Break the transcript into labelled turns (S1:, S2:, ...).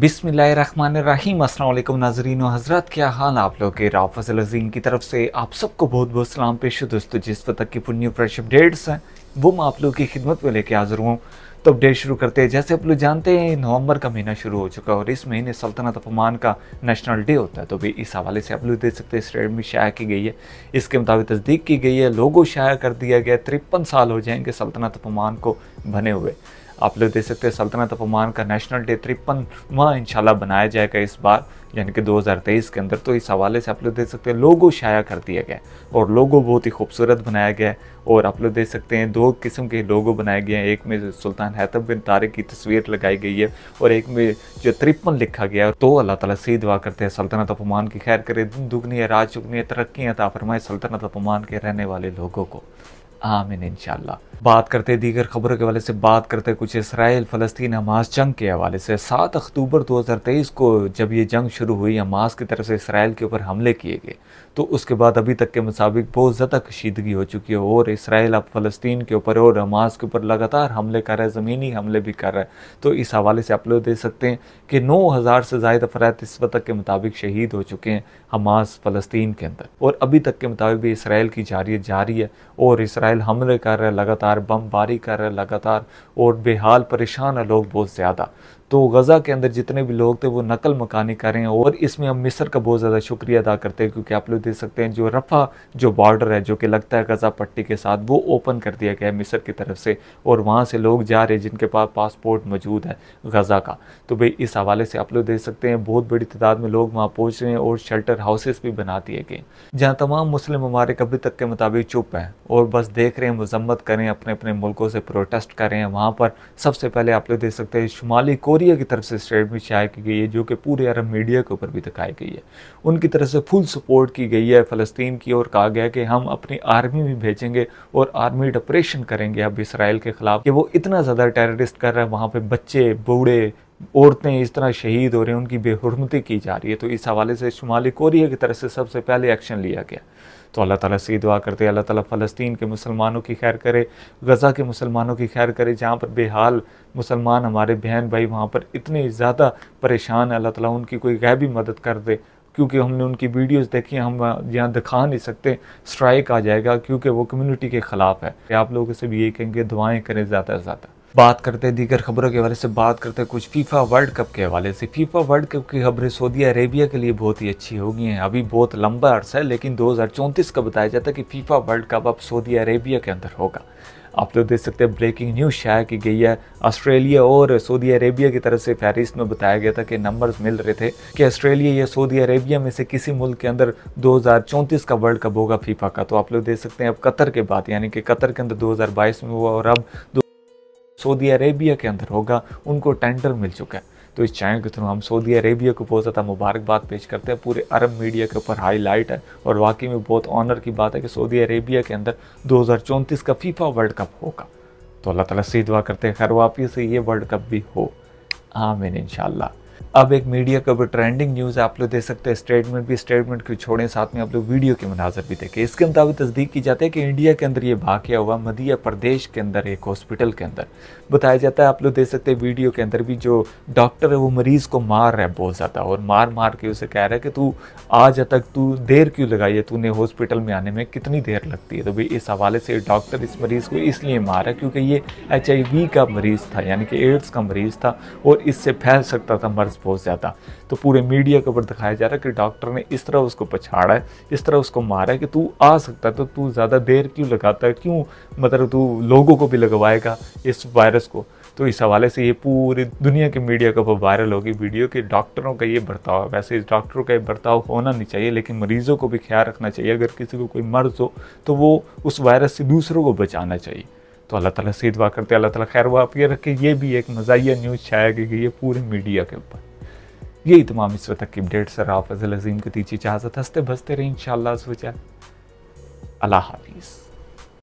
S1: बिसमीम अल्लाम नाजरीन हज़रत क्या हाल आप लोग के राब फजल अजीम की तरफ से आप सबको बहुत बहुत सलाम पेश दोस्तों जिस वक्त की पुण्य फ्रेश अपडेट्स हैं वो मैं आप लोग की खिदमत में लेके हाजिर हूँ तो अपडेट शुरू करते हैं जैसे आप लोग जानते हैं नवंबर का महीना शुरू हो चुका है और इस महीने सल्तनत अफमान का नेशनल डे होता है तो भी इस हवाले से आप लोग देख सकते हैं स्टेट में शाया की गई है इसके मुताबिक तस्दीक की गई है लोगों शाया कर दिया गया तिरपन साल हो जाएंगे सल्तनत अफमान को बने हुए आप लोग देख सकते हैं सल्तनत अपमान का नेशनल डे तिरपनवा इंशाल्लाह बनाया जाएगा इस बार यानी कि 2023 के अंदर तो इस हवाले से आप लोग देख सकते हैं लोगो शाया कर दिया गया और लोगो बहुत ही खूबसूरत बनाया गया और आप लोग देख सकते हैं दो किस्म के लोगो बनाए गए हैं एक में सुल्तान हैतब बिन तारे की तस्वीर लगाई गई है और एक में जो तिरपन लिखा गया है तो अल्लाह ताला से दुआ करते हैं सल्तनत अपमान की खैर करे दुगनी है राज चुगनी है तरक्की है ताफरमाए सल्तनत अपमान के रहने वाले लोगों को आमिन इनशाला बात करते दीगर खबरों के हवाले से बात करते कुछ इसराइल फ़लस्तीन हमास जंग के हवाले से सात अक्टूबर 2023 को जब ये जंग शुरू हुई हमास की तरफ से इसराइल के ऊपर हमले किए गए तो उसके बाद अभी तक के मुताबिक बहुत ज़्यादा कशीदगी हो चुकी है और इसराइल अब फ़लस्तीन के ऊपर और हमास के ऊपर लगातार हमले कर रहा है ज़मीनी हमले भी कर रहा है तो इस हवाले से आप लोग देख सकते हैं कि नौ हज़ार से ज्यादा अफराद इस वक्त के मुताबिक शहीद हो चुके हैं हमास फ़लस्तीन के अंदर और अभी तक के मुताबिक भी इसराइल की जारी जारी है और इसराइल इसराइल हमले कर रहे लगातार बमबारी कर रहे लगातार और बेहाल परेशान है लोग बहुत ज़्यादा तो गज़ा के अंदर जितने भी लोग थे वो नकल मकानी कर रहे हैं और इसमें हम मिस्र का बहुत ज़्यादा शुक्रिया अदा करते हैं क्योंकि आप लोग देख सकते हैं जो रफ़ा जो बॉर्डर है जो कि लगता है गज़ा पट्टी के साथ वो ओपन कर दिया गया है मिस्र की तरफ से और वहाँ से लोग जा रहे हैं जिनके पास पासपोर्ट मौजूद है गज़ा का तो भाई इस हवाले से आप लोग देख सकते हैं बहुत बड़ी तादाद में लोग वहाँ पहुँच रहे हैं और शेल्टर हाउसेस भी बना दिए गए जहाँ तमाम मुस्लिम हमारे कभी तक के मुताबिक चुप हैं और बस देख रहे हैं मजम्मत करें अपने अपने मुल्कों से प्रोटेस्ट करें वहाँ पर सबसे पहले आप लोग देख सकते हैं शुमाली कोरिया कोरिया की तरफ से स्टेटमेंट शाये की गई है जो कि पूरे अरब मीडिया के ऊपर भी दिखाई गई है उनकी तरफ से फुल सपोर्ट की गई है फ़लस्तीन की और कहा गया कि हम अपनी आर्मी भी भेजेंगे और आर्मी ऑपरेशन करेंगे अब इसराइल के ख़िलाफ़ कि वो इतना ज़्यादा टेररिस्ट कर रहा है वहाँ पर बच्चे बूढ़े औरतें इस तरह शहीद हो रही हैं उनकी बेहरमती की जा रही है तो इस हवाले से शुमाली कोरिया की तरफ से सबसे पहले एक्शन लिया गया तो अल्लाह ताला से दुआ करते अल्लाह ताला फ़लस्तीन के मुसलमानों की खैर करे गज़ा के मुसलमानों की खैर करे जहाँ पर बेहाल मुसलमान हमारे बहन भाई वहाँ पर इतने ज़्यादा परेशान है अल्लाह ताला उनकी कोई गैबी मदद कर दे क्योंकि हमने उनकी वीडियोस देखी हम यहाँ दिखा नहीं सकते स्ट्राइक आ जाएगा क्योंकि वो कम्युनिटी के ख़िलाफ़ है आप लोगों से भी यही कहेंगे दुआएँ करें ज़्यादा से ज़्यादा बात करते हैं दीगर खबरों के हवाले से बात करते हैं कुछ फीफा वर्ल्ड कप के हवाले से फीफा वर्ल्ड कप की खबरें सऊदी अरेबिया के लिए बहुत ही अच्छी होगी हैं अभी बहुत लंबा अर्सा है लेकिन दो हज़ार चौंतीस का बताया जाता है कि फीफा वर्ल्ड कप अब सऊदी अरेबिया के अंदर होगा आप लोग तो देख सकते हैं ब्रेकिंग न्यूज़ शाया की गई है ऑस्ट्रेलिया और सऊदी अरेबिया की तरफ से फहरिस्त में बताया गया था कि नंबर्स मिल रहे थे कि ऑस्ट्रेलिया या सऊदी अरेबिया में से किसी मुल्क के अंदर दो का वर्ल्ड कप होगा फीफा का तो आप लोग देख सकते हैं अब कतर के बाद यानी कि कतर के अंदर दो में हुआ और अब सऊदी अरेबिया के अंदर होगा उनको टेंडर मिल चुका है तो इस चैनल के थ्रू हम सऊदी अरेबिया को बहुत ज़्यादा मुबारकबाद पेश करते हैं पूरे अरब मीडिया के ऊपर हाईलाइट है और वाकई में बहुत ऑनर की बात है कि सऊदी अरेबिया के अंदर दो का फीफा वर्ल्ड कप होगा तो अल्लाह ताला से दुआ करते हैं खैर वापसी से ये वर्ल्ड कप भी हो आमीन शाला अब एक मीडिया का भी ट्रेंडिंग न्यूज़ आप लोग दे सकते हैं स्टेटमेंट भी स्टेटमेंट को छोड़ें साथ में आप लोग वीडियो के मनाजर भी देखें इसके मुताबिक तस्दीक की जाती है कि इंडिया के अंदर ये भाग्य हुआ मध्य प्रदेश के अंदर एक हॉस्पिटल के अंदर बताया जाता है आप लोग दे सकते हैं वीडियो के अंदर भी जो डॉक्टर है वो मरीज़ को मार रहा है बहुत ज़्यादा और मार मार के उसे कह रहा है कि तू आज तक तू देर क्यों लगाई है तूने हॉस्पिटल में आने में कितनी देर लगती है तो भाई इस हवाले से डॉक्टर इस मरीज़ को इसलिए मार है क्योंकि ये एच का मरीज़ था यानी कि एड्स का मरीज़ था और इससे फैल सकता था मर्ज डिफरेंस बहुत ज़्यादा तो पूरे मीडिया के ऊपर दिखाया जा रहा है कि डॉक्टर ने इस तरह उसको पछाड़ा है इस तरह उसको मारा है कि तू आ सकता है तो तू ज़्यादा देर क्यों लगाता है क्यों मतलब तू लोगों को भी लगवाएगा इस वायरस को तो इस हवाले से ये पूरी दुनिया के मीडिया के ऊपर वायरल होगी वीडियो कि डॉक्टरों का ये बर्ताव है वैसे इस डॉक्टरों का ये बर्ताव होना नहीं चाहिए लेकिन मरीज़ों को भी ख्याल रखना चाहिए अगर किसी को कोई मर्ज़ हो तो वो उस वायरस से दूसरों को बचाना चाहिए तो अल्लाह ताला से दुआ करते अल्लाह ताला खैर वापिया रखे ये भी एक मजाया न्यूज़ छाया गई है पूरे मीडिया के ऊपर यही तमाम तो इस वक्त की अपडेट सर आप फजल अजीम को दीजिए इजाज़त हंसते बसते रहें इन शाला अल्लाह हाफिज़